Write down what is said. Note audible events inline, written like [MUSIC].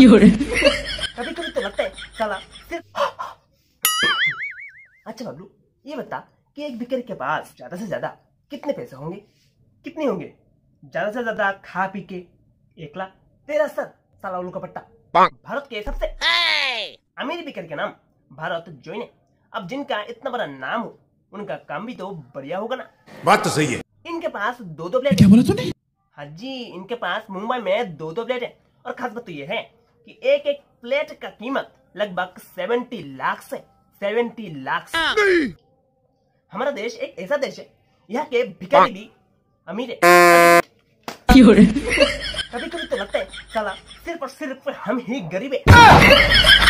[LAUGHS] कभी तो लगता है चला अच्छा हाँ, बाबलू ये बता कि एक बिकर के पास ज्यादा से ज्यादा कितने पैसे होंगे कितने होंगे ज्यादा से ज्यादा खा पी के एक लाख तेरह सर साला उल्लू का पट्टा भारत के सबसे अमीर बिकर के नाम भारत जोइन अब जिनका इतना बड़ा नाम हो उनका काम भी तो बढ़िया होगा ना बात तो सही है इनके पास दो दो प्लेट क्या बोला तूने हाँ जी इनके पास मुंबई में दो दो प्लेट है और खास बात तो ये है कि एक एक प्लेट का कीमत लगभग सेवेंटी लाख से सेवेंटी लाख से हाँ। हमारा देश एक ऐसा देश है यहाँ के भिखारी हाँ। भी अमीर है कभी कभी तो लगता है सिर्फ और सिर्फ हम ही गरीब है हाँ।